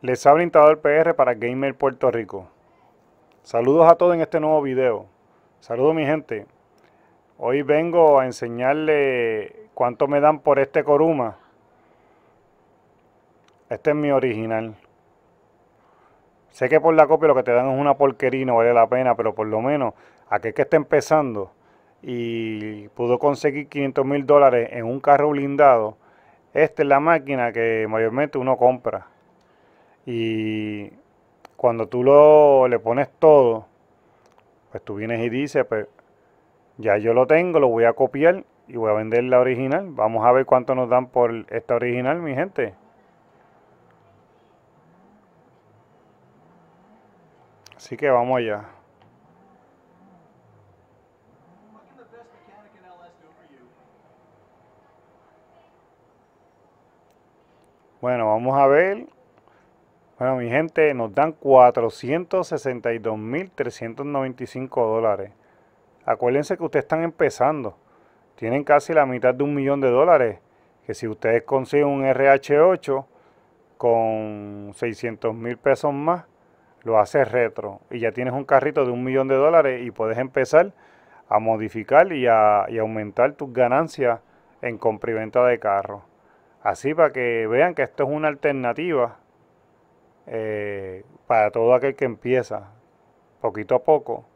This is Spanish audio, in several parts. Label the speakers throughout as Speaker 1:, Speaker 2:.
Speaker 1: Les ha brindado el PR para Gamer Puerto Rico. Saludos a todos en este nuevo video. Saludos mi gente. Hoy vengo a enseñarle cuánto me dan por este Coruma. Este es mi original. Sé que por la copia lo que te dan es una porquería no vale la pena, pero por lo menos aquel que está empezando y pudo conseguir 500 mil dólares en un carro blindado, esta es la máquina que mayormente uno compra. Y cuando tú lo, le pones todo, pues tú vienes y dices, pues ya yo lo tengo, lo voy a copiar y voy a vender la original. Vamos a ver cuánto nos dan por esta original, mi gente. Así que vamos allá. Bueno, vamos a ver bueno, mi gente, nos dan 462.395 dólares. Acuérdense que ustedes están empezando. Tienen casi la mitad de un millón de dólares. Que si ustedes consiguen un RH8 con 600 mil pesos más, lo haces retro. Y ya tienes un carrito de un millón de dólares y puedes empezar a modificar y a aumentar tus ganancias en compra y venta de carro. Así para que vean que esto es una alternativa eh, para todo aquel que empieza, poquito a poco,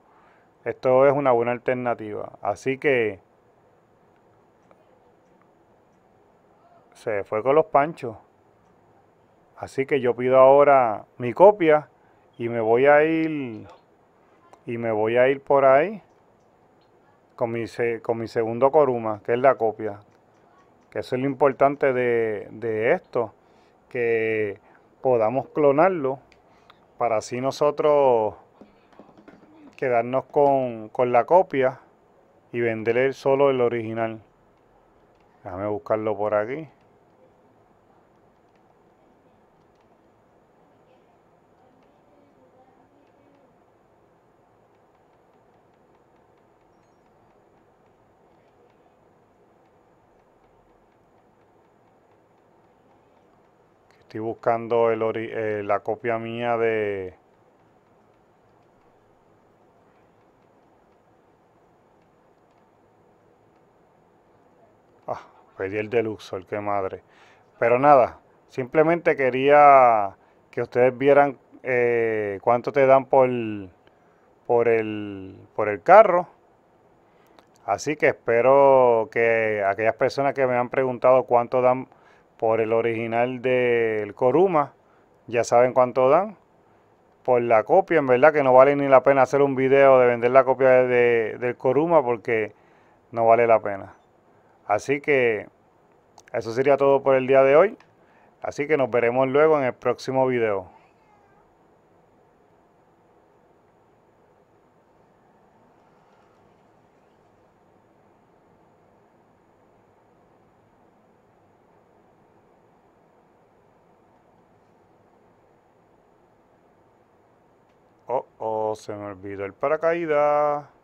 Speaker 1: esto es una buena alternativa. Así que se fue con los panchos. Así que yo pido ahora mi copia y me voy a ir y me voy a ir por ahí con mi, con mi segundo coruma, que es la copia. Que eso es lo importante de, de esto, que podamos clonarlo para así nosotros quedarnos con, la copia y venderle solo el original. Déjame buscarlo por aquí. Estoy buscando eh, la copia mía de... Ah, pedí el deluxe, el que madre. Pero nada, simplemente quería que ustedes vieran eh, cuánto te dan por, por, el, por el carro. Así que espero que aquellas personas que me han preguntado cuánto dan por el original del Coruma, ya saben cuánto dan. Por la copia, en verdad que no vale ni la pena hacer un video de vender la copia del Coruma porque no vale la pena. Así que eso sería todo por el día de hoy. Así que nos veremos luego en el próximo video. Oh, oh, se me olvidó el paracaídas.